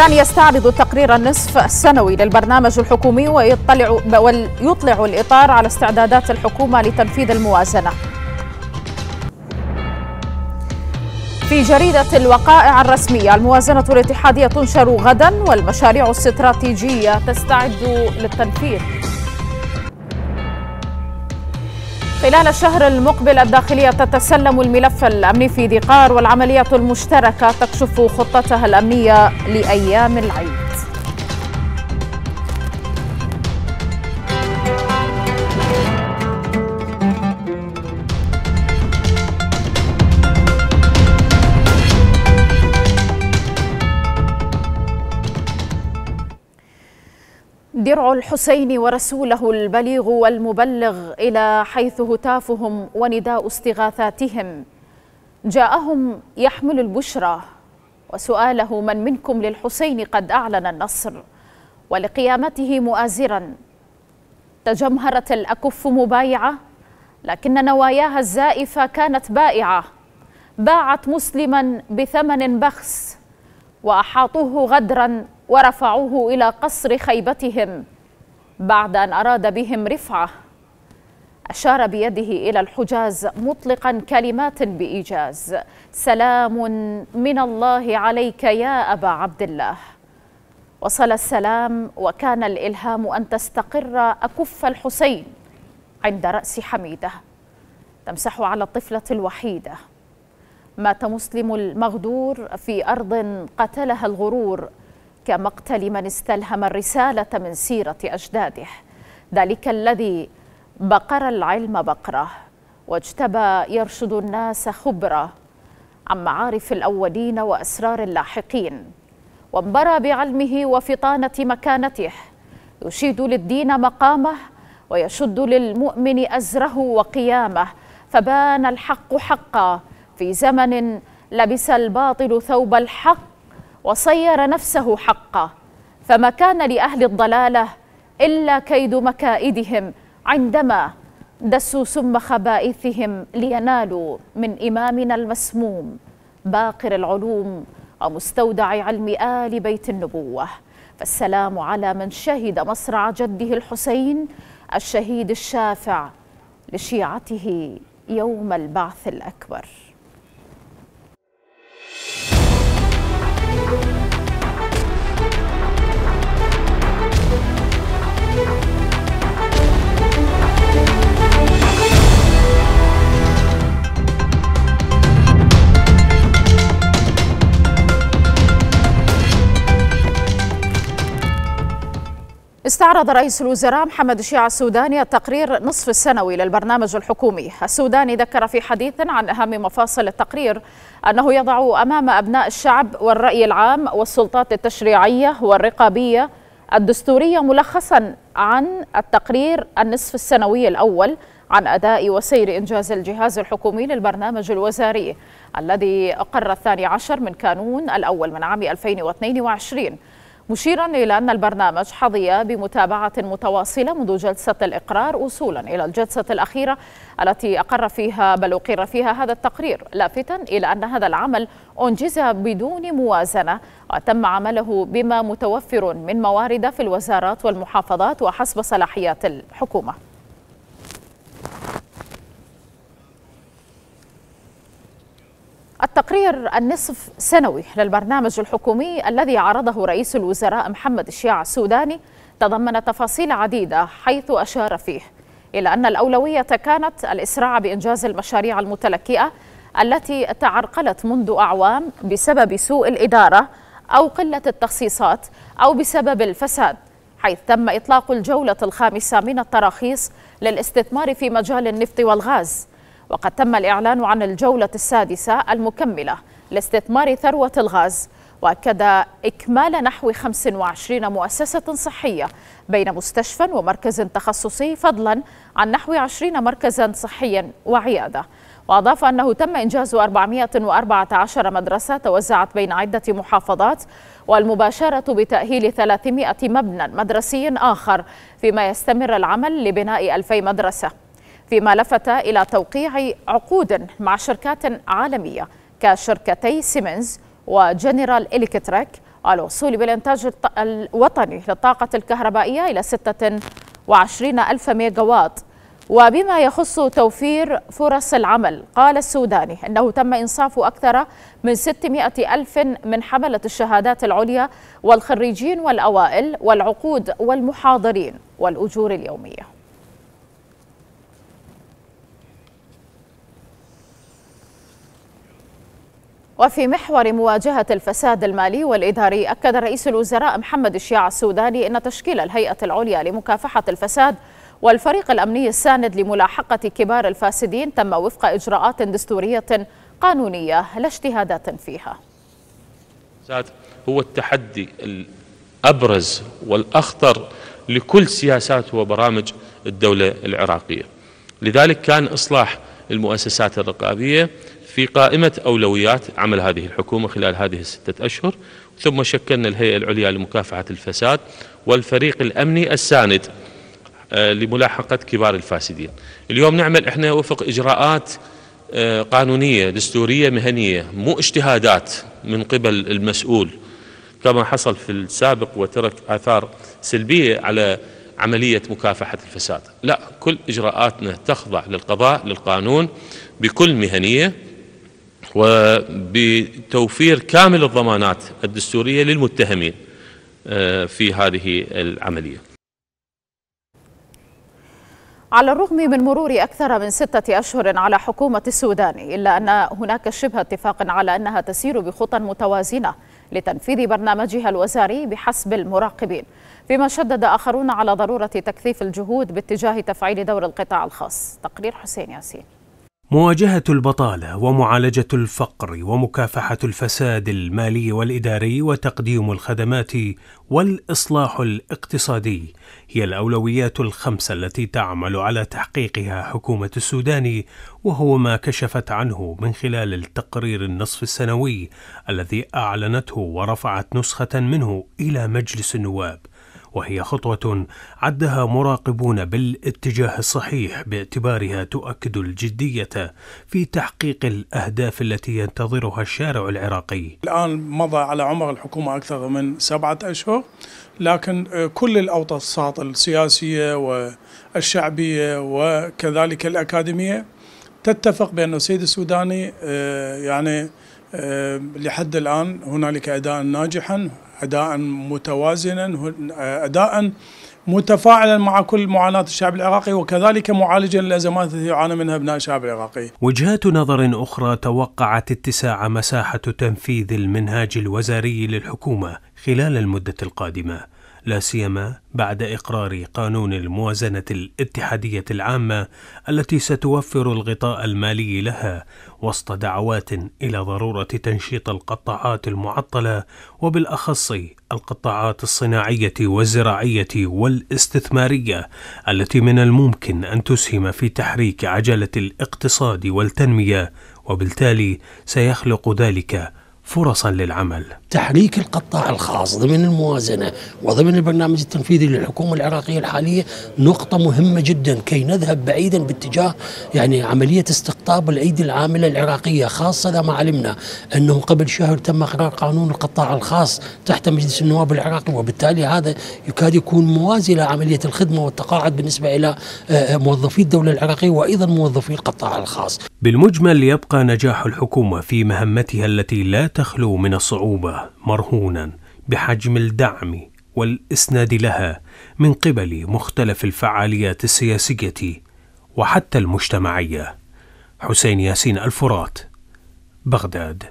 السودان يستعرض التقرير النصف السنوي للبرنامج الحكومي ويطلع ويطلع الإطار على استعدادات الحكومة لتنفيذ الموازنة في جريدة الوقائع الرسمية الموازنة الاتحادية تنشر غدا والمشاريع الاستراتيجية تستعد للتنفيذ خلال الشهر المقبل الداخلية تتسلم الملف الأمني في ديقار والعملية المشتركة تكشف خطتها الأمنية لأيام العيد درع الحسين ورسوله البليغ والمبلغ إلى حيث هتافهم ونداء استغاثاتهم جاءهم يحمل البشرى وسؤاله من منكم للحسين قد أعلن النصر ولقيامته مؤازرا تجمهرت الأكف مبايعة لكن نواياها الزائفة كانت بائعة باعت مسلما بثمن بخس وأحاطوه غدرا ورفعوه إلى قصر خيبتهم بعد أن أراد بهم رفعة أشار بيده إلى الحجاز مطلقا كلمات بإيجاز سلام من الله عليك يا أبا عبد الله وصل السلام وكان الإلهام أن تستقر أكف الحسين عند رأس حميدة تمسح على الطفلة الوحيدة مات مسلم المغدور في أرض قتلها الغرور كمقتل من استلهم الرسالة من سيرة أجداده ذلك الذي بقر العلم بقره واجتبى يرشد الناس خبره عن معارف الأولين وأسرار اللاحقين وانبرى بعلمه وفطانة مكانته يشيد للدين مقامه ويشد للمؤمن أزره وقيامه فبان الحق حقا في زمن لبس الباطل ثوب الحق وصير نفسه حقا فما كان لأهل الضلالة إلا كيد مكائدهم عندما دسوا سم خبائثهم لينالوا من إمامنا المسموم باقر العلوم ومستودع علم آل بيت النبوة فالسلام على من شهد مصرع جده الحسين الشهيد الشافع لشيعته يوم البعث الأكبر استعرض رئيس الوزراء محمد الشيع السوداني التقرير نصف السنوي للبرنامج الحكومي السوداني ذكر في حديث عن أهم مفاصل التقرير أنه يضع أمام أبناء الشعب والرأي العام والسلطات التشريعية والرقابية الدستورية ملخصا عن التقرير النصف السنوي الأول عن أداء وسير إنجاز الجهاز الحكومي للبرنامج الوزاري الذي أقر الثاني عشر من كانون الأول من عام 2022 مشيرا إلى أن البرنامج حظي بمتابعة متواصلة منذ جلسة الإقرار وصولا إلى الجلسة الأخيرة التي أقر فيها بل أقر فيها هذا التقرير لافتا إلى أن هذا العمل أنجز بدون موازنة وتم عمله بما متوفر من موارد في الوزارات والمحافظات وحسب صلاحيات الحكومة التقرير النصف سنوي للبرنامج الحكومي الذي عرضه رئيس الوزراء محمد الشيع السوداني تضمن تفاصيل عديدة حيث أشار فيه إلى أن الأولوية كانت الإسراع بإنجاز المشاريع المتلكئة التي تعرقلت منذ أعوام بسبب سوء الإدارة أو قلة التخصيصات أو بسبب الفساد حيث تم إطلاق الجولة الخامسة من التراخيص للاستثمار في مجال النفط والغاز وقد تم الإعلان عن الجولة السادسة المكملة لاستثمار ثروة الغاز وأكد إكمال نحو 25 مؤسسة صحية بين مستشفى ومركز تخصصي فضلا عن نحو 20 مركزا صحيا وعيادة وأضاف أنه تم إنجاز 414 مدرسة توزعت بين عدة محافظات والمباشرة بتأهيل 300 مبنى مدرسي آخر فيما يستمر العمل لبناء 2000 مدرسة فيما لفت إلى توقيع عقود مع شركات عالمية كشركتي سيمنز وجنرال إلكتريك على الوصول بالإنتاج الوطني للطاقة الكهربائية إلى 26 ألف ميجاوات وبما يخص توفير فرص العمل قال السوداني أنه تم إنصاف أكثر من 600 ألف من حملة الشهادات العليا والخريجين والأوائل والعقود والمحاضرين والأجور اليومية وفي محور مواجهة الفساد المالي والإداري أكد رئيس الوزراء محمد الشيع السوداني أن تشكيل الهيئة العليا لمكافحة الفساد والفريق الأمني الساند لملاحقة كبار الفاسدين تم وفق إجراءات دستورية قانونية لا اجتهادات فيها هو التحدي الأبرز والأخطر لكل سياسات وبرامج الدولة العراقية لذلك كان إصلاح المؤسسات الرقابية في قائمة أولويات عمل هذه الحكومة خلال هذه الستة أشهر ثم شكلنا الهيئة العليا لمكافحة الفساد والفريق الأمني الساند آه، لملاحقة كبار الفاسدين اليوم نعمل إحنا وفق إجراءات آه، قانونية دستورية مهنية مو اجتهادات من قبل المسؤول كما حصل في السابق وترك آثار سلبية على عملية مكافحة الفساد لا كل إجراءاتنا تخضع للقضاء للقانون بكل مهنية وبتوفير كامل الضمانات الدستورية للمتهمين آه، في هذه العملية على الرغم من مرور أكثر من ستة أشهر على حكومة السودان إلا أن هناك شبه اتفاق على أنها تسير بخطى متوازنة لتنفيذ برنامجها الوزاري بحسب المراقبين فيما شدد آخرون على ضرورة تكثيف الجهود باتجاه تفعيل دور القطاع الخاص تقرير حسين ياسين مواجهة البطالة ومعالجة الفقر ومكافحة الفساد المالي والإداري وتقديم الخدمات والإصلاح الاقتصادي هي الأولويات الخمسة التي تعمل على تحقيقها حكومة السودان وهو ما كشفت عنه من خلال التقرير النصف السنوي الذي أعلنته ورفعت نسخة منه إلى مجلس النواب وهي خطوة عدها مراقبون بالاتجاه الصحيح باعتبارها تؤكد الجدية في تحقيق الأهداف التي ينتظرها الشارع العراقي الآن مضى على عمر الحكومة أكثر من سبعة أشهر لكن آه، كل الأوساط السياسية والشعبية وكذلك الأكاديمية تتفق بأن السيد السوداني آه، يعني آه، لحد الآن هنالك أداء ناجحا أداء متوازنا أداء متفاعلا مع كل معاناة الشعب العراقي وكذلك معالجا للأزمات التي يعاني منها أبناء الشعب العراقي وجهات نظر أخرى توقعت اتساع مساحة تنفيذ المنهاج الوزاري للحكومة خلال المدة القادمة لا سيما بعد إقرار قانون الموازنة الاتحادية العامة التي ستوفر الغطاء المالي لها وسط دعوات إلى ضرورة تنشيط القطاعات المعطلة وبالأخص القطاعات الصناعية والزراعية والاستثمارية التي من الممكن أن تسهم في تحريك عجلة الاقتصاد والتنمية وبالتالي سيخلق ذلك فرصا للعمل تحريك القطاع الخاص ضمن الموازنة وضمن البرنامج التنفيذي للحكومة العراقية الحالية نقطة مهمة جدا كي نذهب بعيدا باتجاه يعني عملية استقطاب الأيدي العاملة العراقية خاصة إذا ما علمنا أنه قبل شهر تم إقرار قانون القطاع الخاص تحت مجلس النواب العراقي وبالتالي هذا يكاد يكون موازي لعملية الخدمة والتقاعد بالنسبة إلى آه، آه، موظفي الدولة العراقية وأيضا موظفي القطاع الخاص بالمجمل يبقى نجاح الحكومة في مهمتها التي لا تخلو من الصعوبة مرهونا بحجم الدعم والإسناد لها من قبل مختلف الفعاليات السياسية وحتى المجتمعية حسين ياسين الفرات بغداد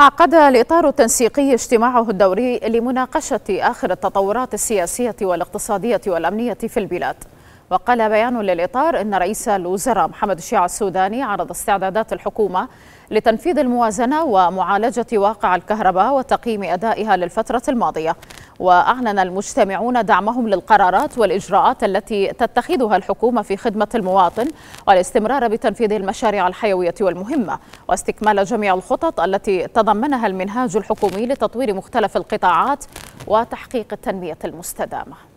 عقد الإطار التنسيقي اجتماعه الدوري لمناقشة آخر التطورات السياسية والاقتصادية والأمنية في البلاد وقال بيان للإطار أن رئيس الوزراء محمد الشيع السوداني عرض استعدادات الحكومة لتنفيذ الموازنة ومعالجة واقع الكهرباء وتقييم أدائها للفترة الماضية وأعلن المجتمعون دعمهم للقرارات والإجراءات التي تتخذها الحكومة في خدمة المواطن والاستمرار بتنفيذ المشاريع الحيوية والمهمة واستكمال جميع الخطط التي تضمنها المنهاج الحكومي لتطوير مختلف القطاعات وتحقيق التنمية المستدامة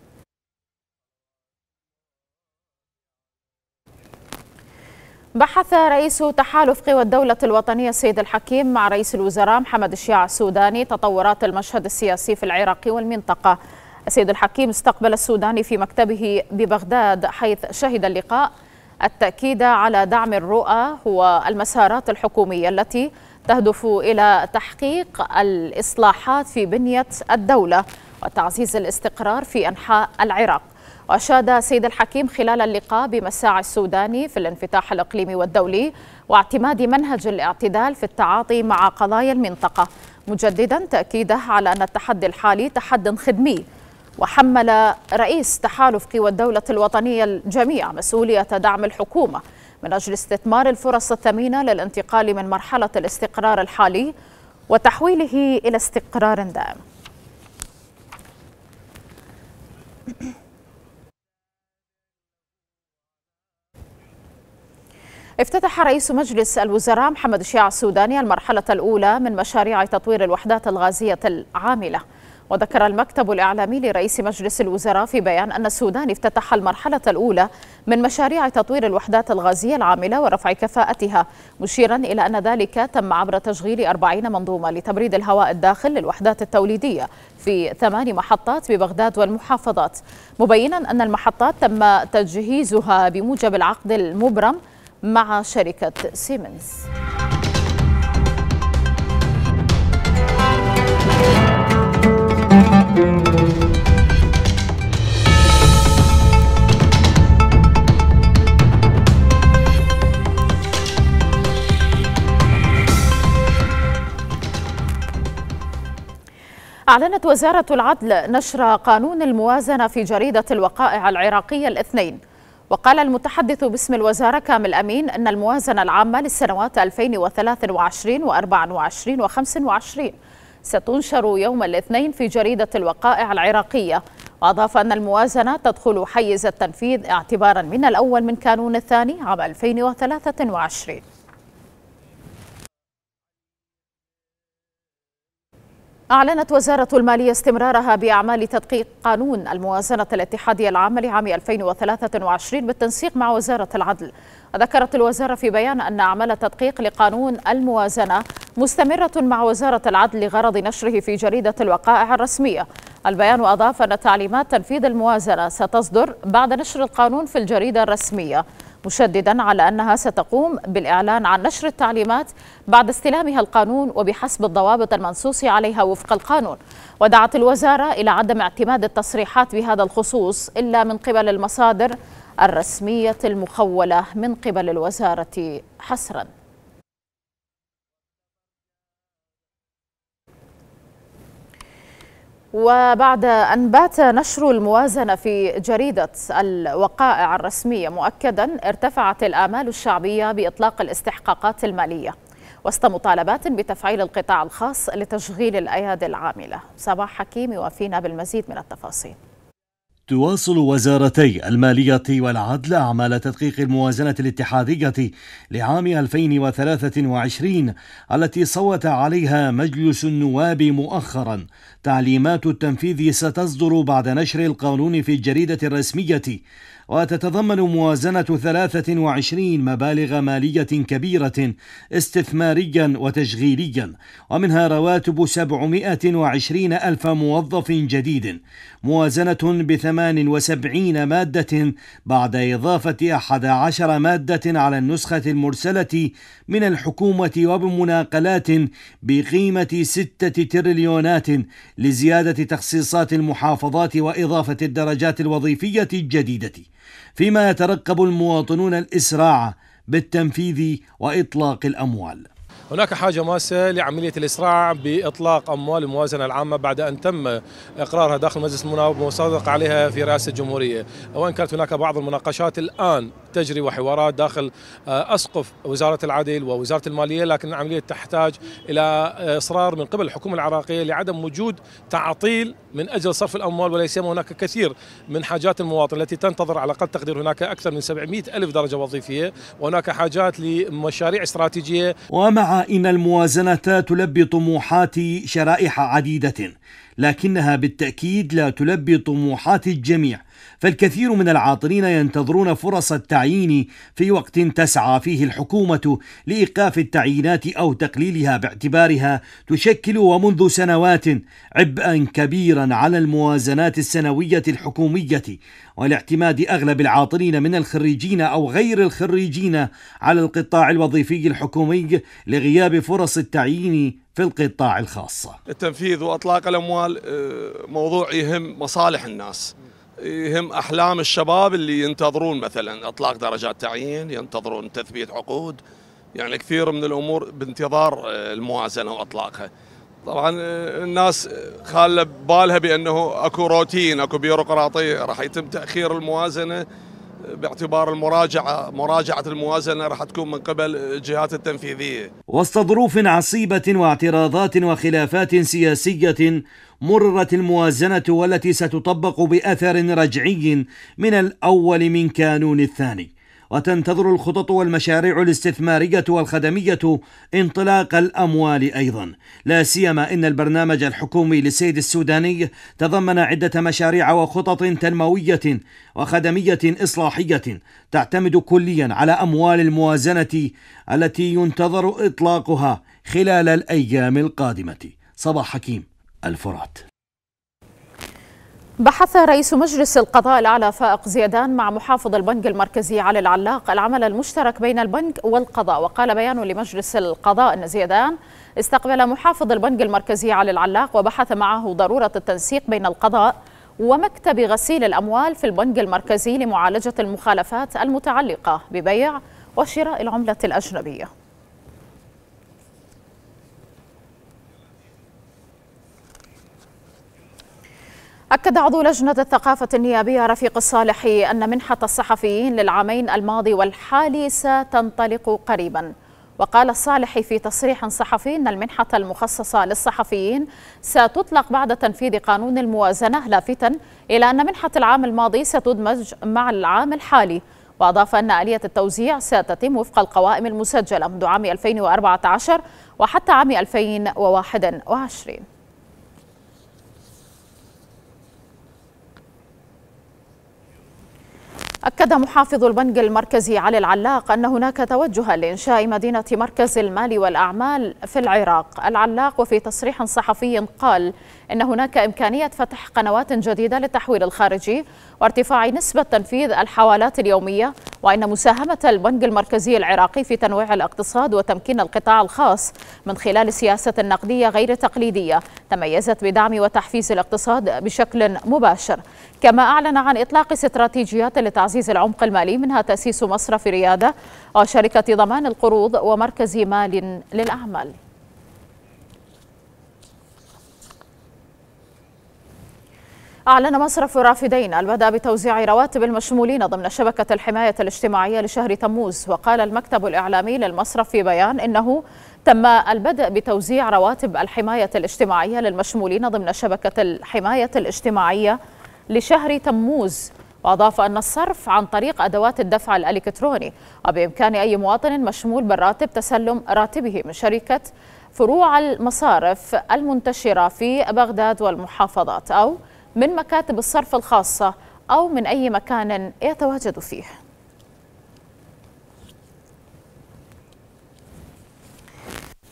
بحث رئيس تحالف قوى الدولة الوطنية السيد الحكيم مع رئيس الوزراء محمد الشيع السوداني تطورات المشهد السياسي في العراق والمنطقة السيد الحكيم استقبل السوداني في مكتبه ببغداد حيث شهد اللقاء التأكيد على دعم الرؤى والمسارات الحكومية التي تهدف إلى تحقيق الإصلاحات في بنية الدولة وتعزيز الاستقرار في أنحاء العراق أشاد سيد الحكيم خلال اللقاء بمساع السوداني في الانفتاح الإقليمي والدولي واعتماد منهج الاعتدال في التعاطي مع قضايا المنطقة مجددا تأكيده على أن التحدي الحالي تحد خدمي وحمل رئيس تحالف قوى الدولة الوطنية الجميع مسؤولية دعم الحكومة من أجل استثمار الفرص الثمينة للانتقال من مرحلة الاستقرار الحالي وتحويله إلى استقرار دائم. افتتح رئيس مجلس الوزراء محمد الشيع السوداني المرحلة الأولى من مشاريع تطوير الوحدات الغازية العاملة وذكر المكتب الإعلامي لرئيس مجلس الوزراء في بيان أن السودان افتتح المرحلة الأولى من مشاريع تطوير الوحدات الغازية العاملة ورفع كفاءتها مشيرا إلى أن ذلك تم عبر تشغيل 40 منظومة لتبريد الهواء الداخل للوحدات التوليدية في ثمان محطات ببغداد والمحافظات مبينا أن المحطات تم تجهيزها بموجب العقد المبرم مع شركة سيمنز أعلنت وزارة العدل نشر قانون الموازنة في جريدة الوقائع العراقية الاثنين وقال المتحدث باسم الوزارة كامل أمين أن الموازنة العامة للسنوات 2023 و24 و25 ستنشر يوم الاثنين في جريدة الوقائع العراقية وأضاف أن الموازنة تدخل حيز التنفيذ اعتبارا من الأول من كانون الثاني عام 2023 أعلنت وزارة المالية استمرارها بأعمال تدقيق قانون الموازنة الاتحادية العامة لعام 2023 بالتنسيق مع وزارة العدل ذكرت الوزارة في بيان أن أعمال تدقيق لقانون الموازنة مستمرة مع وزارة العدل لغرض نشره في جريدة الوقائع الرسمية البيان أضاف أن تعليمات تنفيذ الموازنة ستصدر بعد نشر القانون في الجريدة الرسمية مشددا على أنها ستقوم بالإعلان عن نشر التعليمات بعد استلامها القانون وبحسب الضوابط المنصوص عليها وفق القانون ودعت الوزارة إلى عدم اعتماد التصريحات بهذا الخصوص إلا من قبل المصادر الرسمية المخولة من قبل الوزارة حسراً وبعد أن بات نشر الموازنة في جريدة الوقائع الرسمية مؤكدا ارتفعت الآمال الشعبية بإطلاق الاستحقاقات المالية وسط مطالبات بتفعيل القطاع الخاص لتشغيل الأيادي العاملة صباح حكيم يوافينا بالمزيد من التفاصيل تواصل وزارتي المالية والعدل أعمال تدقيق الموازنة الاتحادية لعام 2023 التي صوت عليها مجلس النواب مؤخرا تعليمات التنفيذ ستصدر بعد نشر القانون في الجريدة الرسمية وتتضمن موازنة 23 مبالغ مالية كبيرة استثماريا وتشغيليا ومنها رواتب 720 ألف موظف جديد موازنة ب 78 مادة بعد إضافة 11 مادة على النسخة المرسلة من الحكومة وبمناقلات بقيمة 6 تريليونات لزيادة تخصيصات المحافظات وإضافة الدرجات الوظيفية الجديدة فيما يترقب المواطنون الاسراع بالتنفيذ واطلاق الاموال هناك حاجة ماسة لعملية الإسراع بإطلاق أموال الموازنة العامة بعد أن تم إقرارها داخل مجلس المناوب ومصادق عليها في رئاسة الجمهورية وإن كانت هناك بعض المناقشات الآن تجري وحوارات داخل آه، أسقف وزارة العدل ووزارة المالية لكن العملية تحتاج إلى آه، إصرار من قبل الحكومة العراقية لعدم وجود تعطيل من أجل صرف الأموال وليس هناك كثير من حاجات المواطن التي تنتظر على قد تقدير هناك أكثر من 700 ألف درجة وظيفية وهناك حاجات لمشاريع استراتيجية ومع أن الموازنة تلبي طموحات شرائح عديدة لكنها بالتأكيد لا تلبي طموحات الجميع فالكثير من العاطلين ينتظرون فرص التعيين في وقت تسعى فيه الحكومه لايقاف التعيينات او تقليلها باعتبارها تشكل ومنذ سنوات عبئا كبيرا على الموازنات السنويه الحكوميه والاعتماد اغلب العاطلين من الخريجين او غير الخريجين على القطاع الوظيفي الحكومي لغياب فرص التعيين في القطاع الخاص. التنفيذ واطلاق الاموال آه، موضوع يهم مصالح الناس. يهم احلام الشباب اللي ينتظرون مثلا اطلاق درجات تعيين ينتظرون تثبيت عقود يعني كثير من الامور بانتظار آه، الموازنه واطلاقها طبعا آه، الناس آه، خاله ببالها بانه اكو روتين اكو بيروقراطيه راح يتم تاخير الموازنه باعتبار المراجعة مراجعة الموازنة راح تكون من قبل الجهات التنفيذية وسط ظروف عصيبة واعتراضات وخلافات سياسية مررت الموازنة والتي ستطبق بأثر رجعي من الأول من كانون الثاني وتنتظر الخطط والمشاريع الاستثماريه والخدميه انطلاق الاموال ايضا لا سيما ان البرنامج الحكومي للسيد السوداني تضمن عده مشاريع وخطط تنمويه وخدميه اصلاحيه تعتمد كليا على اموال الموازنه التي ينتظر اطلاقها خلال الايام القادمه صباح حكيم الفرات بحث رئيس مجلس القضاء الأعلى فائق زيدان مع محافظ البنك المركزي علي العلاق العمل المشترك بين البنك والقضاء وقال بيان لمجلس القضاء أن زيدان استقبل محافظ البنك المركزي علي العلاق وبحث معه ضرورة التنسيق بين القضاء ومكتب غسيل الأموال في البنك المركزي لمعالجة المخالفات المتعلقة ببيع وشراء العملة الأجنبية أكد عضو لجنة الثقافة النيابية رفيق الصالحي أن منحة الصحفيين للعامين الماضي والحالي ستنطلق قريبا وقال الصالحي في تصريح صحفي أن المنحة المخصصة للصحفيين ستطلق بعد تنفيذ قانون الموازنة لافتا إلى أن منحة العام الماضي ستدمج مع العام الحالي وأضاف أن آلية التوزيع ستتم وفق القوائم المسجلة منذ عام 2014 وحتى عام 2021 أكد محافظ البنك المركزي علي العلاق أن هناك توجها لإنشاء مدينة مركز المال والأعمال في العراق العلاق وفي تصريح صحفي قال إن هناك إمكانية فتح قنوات جديدة للتحويل الخارجي وارتفاع نسبة تنفيذ الحوالات اليومية وأن مساهمة البنك المركزي العراقي في تنويع الاقتصاد وتمكين القطاع الخاص من خلال سياسة نقدية غير تقليدية تميزت بدعم وتحفيز الاقتصاد بشكل مباشر كما أعلن عن إطلاق استراتيجيات لتعزيز العمق المالي منها تأسيس مصرف ريادة وشركة ضمان القروض ومركز مال للأعمال أعلن مصرف رافدين البدء بتوزيع رواتب المشمولين ضمن شبكة الحماية الاجتماعية لشهر تموز وقال المكتب الإعلامي للمصرف في بيان إنه تم البدء بتوزيع رواتب الحماية الاجتماعية للمشمولين ضمن شبكة الحماية الاجتماعية لشهر تموز وأضاف أن الصرف عن طريق أدوات الدفع الإلكتروني وبإمكان أي مواطن مشمول بالراتب تسلم راتبه من شركة فروع المصارف المنتشرة في بغداد والمحافظات أو من مكاتب الصرف الخاصة أو من أي مكان يتواجد فيه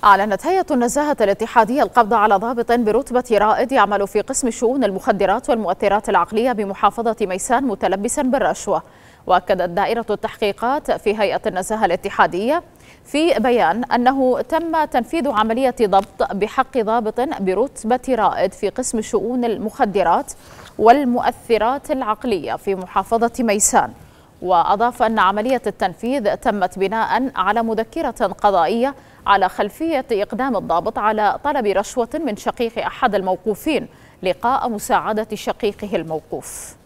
أعلنت هيئة النزاهة الاتحادية القبض على ضابط برتبة رائد يعمل في قسم شؤون المخدرات والمؤثرات العقلية بمحافظة ميسان متلبسا بالرشوة وأكدت دائرة التحقيقات في هيئة النزاهة الاتحادية في بيان أنه تم تنفيذ عملية ضبط بحق ضابط برتبة رائد في قسم شؤون المخدرات والمؤثرات العقلية في محافظة ميسان وأضاف أن عملية التنفيذ تمت بناء على مذكرة قضائية على خلفية إقدام الضابط على طلب رشوة من شقيق أحد الموقوفين لقاء مساعدة شقيقه الموقوف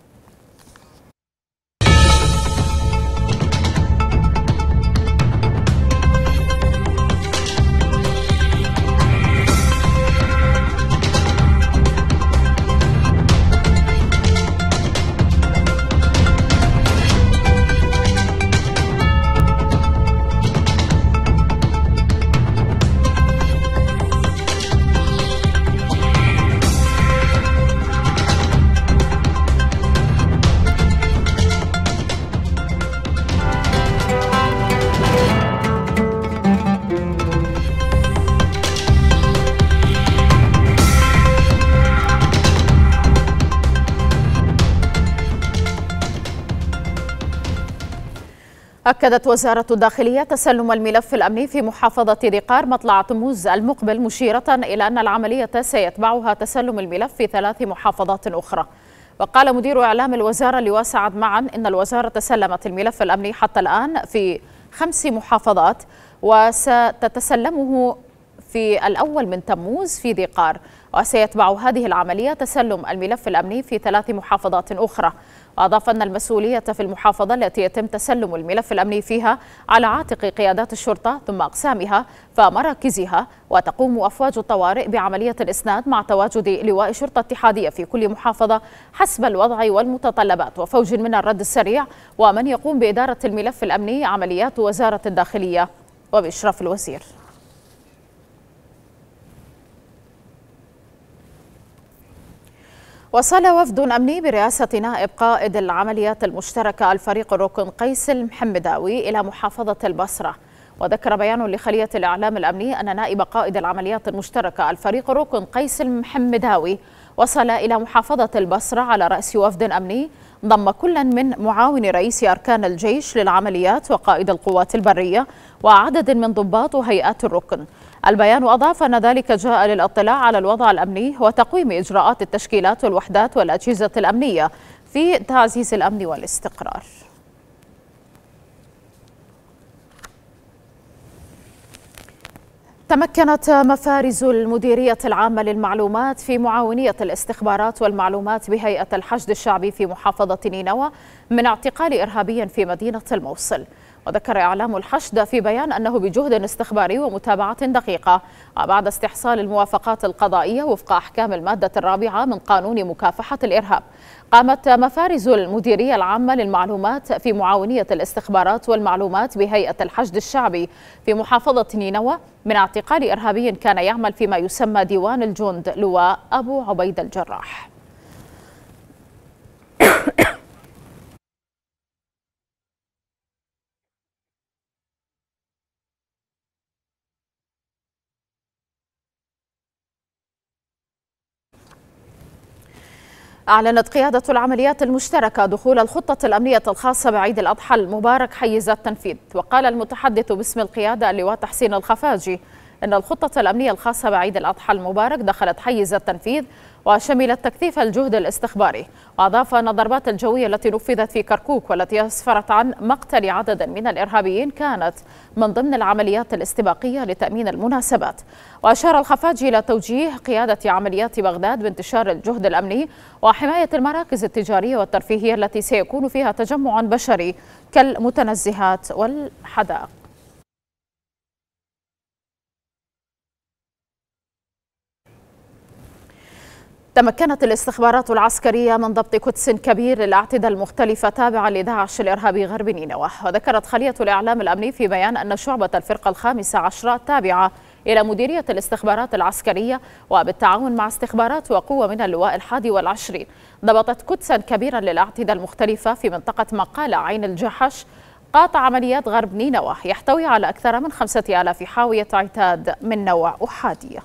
أكدت وزارة الداخلية تسلم الملف الأمني في محافظة ذقار مطلع تموز المقبل مشيرة إلى أن العملية سيتبعها تسلم الملف في ثلاث محافظات أخرى وقال مدير إعلام الوزارة اللواء سعد معا إن الوزارة تسلمت الملف الأمني حتى الآن في خمس محافظات وستتسلمه في الأول من تموز في ذقار وسيتبع هذه العملية تسلم الملف الأمني في ثلاث محافظات أخرى وأضاف أن المسؤولية في المحافظة التي يتم تسلم الملف الأمني فيها على عاتق قيادات الشرطة ثم أقسامها فمراكزها وتقوم أفواج الطوارئ بعملية الإسناد مع تواجد لواء شرطة اتحادية في كل محافظة حسب الوضع والمتطلبات وفوج من الرد السريع ومن يقوم بإدارة الملف الأمني عمليات وزارة الداخلية وبإشراف الوزير وصل وفد أمني برئاسة نائب قائد العمليات المشتركة الفريق الركن قيس المحمداوي إلى محافظة البصرة وذكر بيان لخلية الإعلام الأمني أن نائب قائد العمليات المشتركة الفريق الركن قيس المحمداوي وصل إلى محافظة البصرة على رأس وفد أمني ضم كلا من معاون رئيس أركان الجيش للعمليات وقائد القوات البرية وعدد من ضباط وهيئات الركن البيان أضاف أن ذلك جاء للاطلاع على الوضع الأمني وتقويم إجراءات التشكيلات والوحدات والأجهزة الأمنية في تعزيز الأمن والاستقرار تمكنت مفارز المديرية العامة للمعلومات في معاونية الاستخبارات والمعلومات بهيئة الحشد الشعبي في محافظة نينوى من اعتقال إرهابي في مدينة الموصل وذكر إعلام الحشد في بيان أنه بجهد استخباري ومتابعة دقيقة بعد استحصال الموافقات القضائية وفق أحكام المادة الرابعة من قانون مكافحة الإرهاب قامت مفارز المديرية العامة للمعلومات في معاونية الاستخبارات والمعلومات بهيئة الحشد الشعبي في محافظة نينوى من اعتقال إرهابي كان يعمل فيما يسمى ديوان الجند لواء أبو عبيد الجراح أعلنت قيادة العمليات المشتركة دخول الخطة الأمنية الخاصة بعيد الأضحى المبارك حيز التنفيذ وقال المتحدث باسم القيادة اللواء تحسين الخفاجي أن الخطة الأمنية الخاصة بعيد الأضحى المبارك دخلت حيز التنفيذ وشمل التكثيف الجهد الاستخباري وأضاف أن الضربات الجوية التي نفذت في كركوك والتي أسفرت عن مقتل عدد من الإرهابيين كانت من ضمن العمليات الاستباقية لتأمين المناسبات وأشار الخفاجي إلى توجيه قيادة عمليات بغداد بانتشار الجهد الأمني وحماية المراكز التجارية والترفيهية التي سيكون فيها تجمع بشري كالمتنزهات والحدائق تمكنت الاستخبارات العسكرية من ضبط قدس كبير للأعتدة المختلفة تابعة لداعش الإرهابي غرب نينوى وذكرت خلية الإعلام الأمني في بيان أن شعبة الفرقة الخامسة عشرة تابعة إلى مديرية الاستخبارات العسكرية وبالتعاون مع استخبارات وقوة من اللواء الحادي والعشرين ضبطت قدسا كبيرا للأعتدة المختلفة في منطقة مقالة عين الجحش قاطع عمليات غرب نينوى يحتوي على أكثر من خمسة آلاف حاوية عتاد من نوع أحادية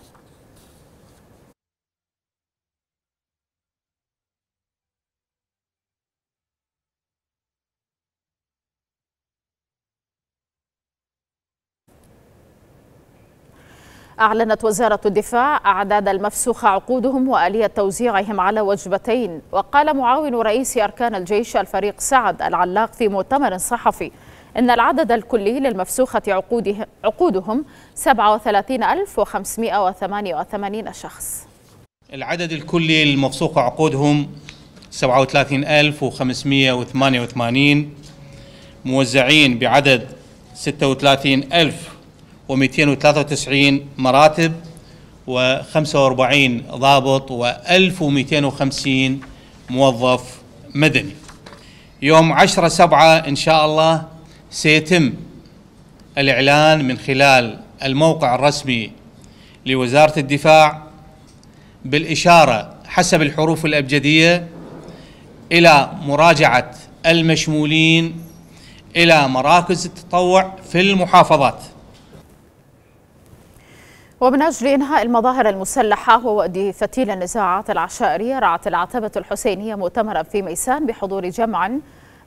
أعلنت وزارة الدفاع أعداد المفسوخ عقودهم وآلية توزيعهم على وجبتين وقال معاون رئيس أركان الجيش الفريق سعد العلاق في مؤتمر صحفي إن العدد الكلي للمفسوخة عقودهم, عقودهم 37588 شخص العدد الكلي للمفسوخة عقودهم 37588 موزعين بعدد 36000 و293 مراتب و45 ضابط و1250 موظف مدني يوم 10 سبعة إن شاء الله سيتم الإعلان من خلال الموقع الرسمي لوزارة الدفاع بالإشارة حسب الحروف الأبجدية إلى مراجعة المشمولين إلى مراكز التطوع في المحافظات ومن أجل إنهاء المظاهر المسلحة ووأد فتيل النزاعات العشائرية رعت العتبة الحسينية مؤتمرا في ميسان بحضور جمع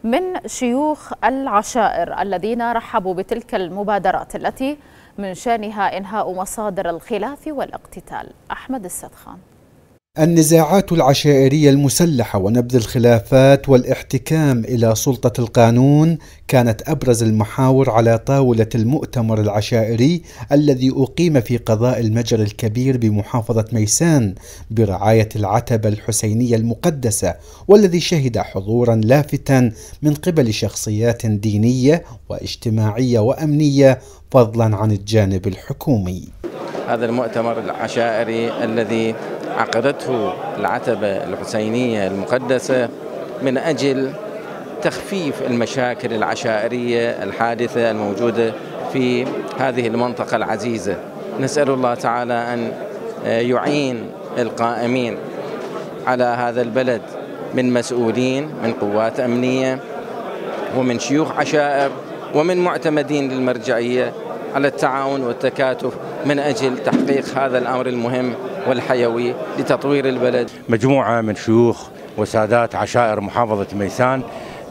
من شيوخ العشائر الذين رحبوا بتلك المبادرات التي من شأنها إنهاء مصادر الخلاف والاقتتال أحمد السدخان النزاعات العشائريه المسلحه ونبذ الخلافات والاحتكام الى سلطه القانون كانت ابرز المحاور على طاوله المؤتمر العشائري الذي اقيم في قضاء المجر الكبير بمحافظه ميسان برعايه العتبه الحسينيه المقدسه والذي شهد حضورا لافتا من قبل شخصيات دينيه واجتماعيه وامنيه فضلا عن الجانب الحكومي. هذا المؤتمر العشائري الذي عقدته العتبة الحسينية المقدسة من أجل تخفيف المشاكل العشائرية الحادثة الموجودة في هذه المنطقة العزيزة نسأل الله تعالى أن آه، يعين القائمين على هذا البلد من مسؤولين من قوات أمنية ومن شيوخ عشائر ومن معتمدين للمرجعية على التعاون والتكاتف من أجل تحقيق هذا الأمر المهم والحيوي لتطوير البلد مجموعة من شيوخ وسادات عشائر محافظة ميسان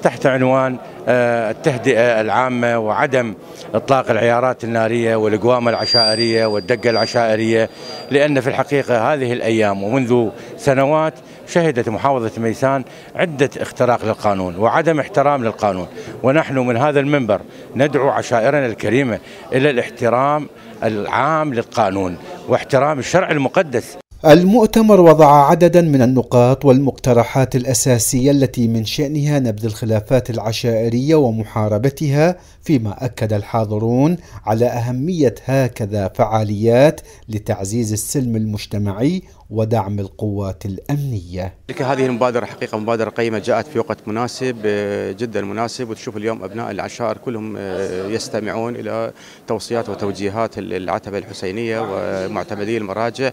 تحت عنوان آه، التهدئة العامة وعدم إطلاق العيارات النارية والقوامة العشائرية والدقة العشائرية لأن في الحقيقة هذه الأيام ومنذ سنوات شهدت محافظة ميسان عدة اختراق للقانون وعدم احترام للقانون ونحن من هذا المنبر ندعو عشائرنا الكريمة إلى الاحترام العام للقانون واحترام الشرع المقدس المؤتمر وضع عددا من النقاط والمقترحات الأساسية التي من شأنها نبذ الخلافات العشائرية ومحاربتها فيما أكد الحاضرون على أهمية هكذا فعاليات لتعزيز السلم المجتمعي ودعم القوات الأمنية هذه المبادرة حقيقة مبادرة قيمة جاءت في وقت مناسب آه، جدا مناسب وتشوف اليوم أبناء العشائر كلهم آه، يستمعون إلى توصيات وتوجيهات العتبة الحسينية ومعتمدي المراجع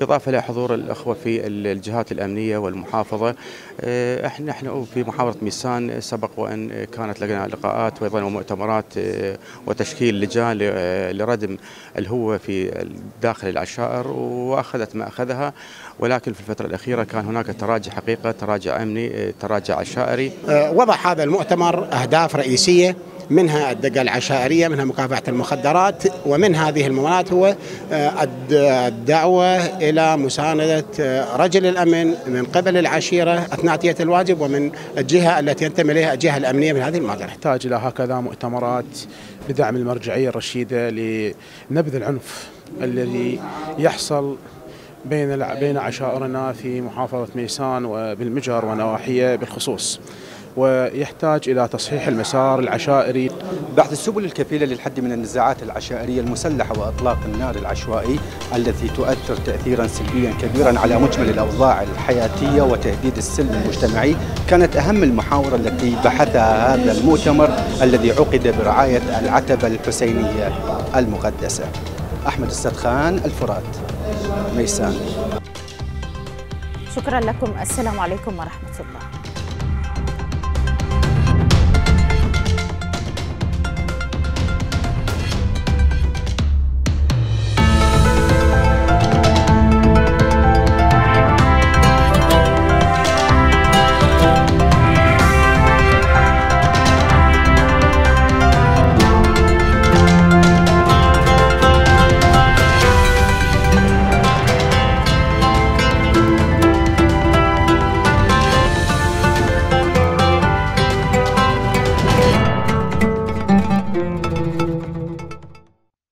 إضافة إلى حضور الأخوة في الجهات الأمنية والمحافظة آه، احنا احنا في محافظه ميسان سبق وان كانت لدينا لقاءات وايضا ومؤتمرات آه، وتشكيل لجان آه، لردم الهوه في داخل العشائر واخذت ما اخذها ولكن في الفتره الاخيره كان هناك تراجع حقيقه تراجع امني تراجع عشائري وضع هذا المؤتمر اهداف رئيسيه منها الدقة العشائرية منها مكافحة المخدرات ومن هذه الممانات هو آه، الدعوة إلى مساندة آه، رجل الأمن من قبل العشيرة أثناء تية الواجب ومن الجهة التي ينتمي إليها الجهة الأمنية من هذه المناطق نحتاج إلى هكذا مؤتمرات بدعم المرجعية الرشيدة لنبذ العنف الذي يحصل بين بين عشائرنا في محافظة ميسان وبالمجر ونواحيها بالخصوص ويحتاج إلى تصحيح المسار العشائري بعد السبل الكفيلة للحد من النزاعات العشائرية المسلحة وإطلاق النار العشوائي التي تؤثر تأثيرا سلبيا كبيرا على مجمل الأوضاع الحياتية وتهديد السلم المجتمعي كانت أهم المحاور التي بحثها هذا المؤتمر الذي عقد برعاية العتبة الحسينية المقدسة أحمد السدخان الفرات ميسان شكرا لكم السلام عليكم ورحمة الله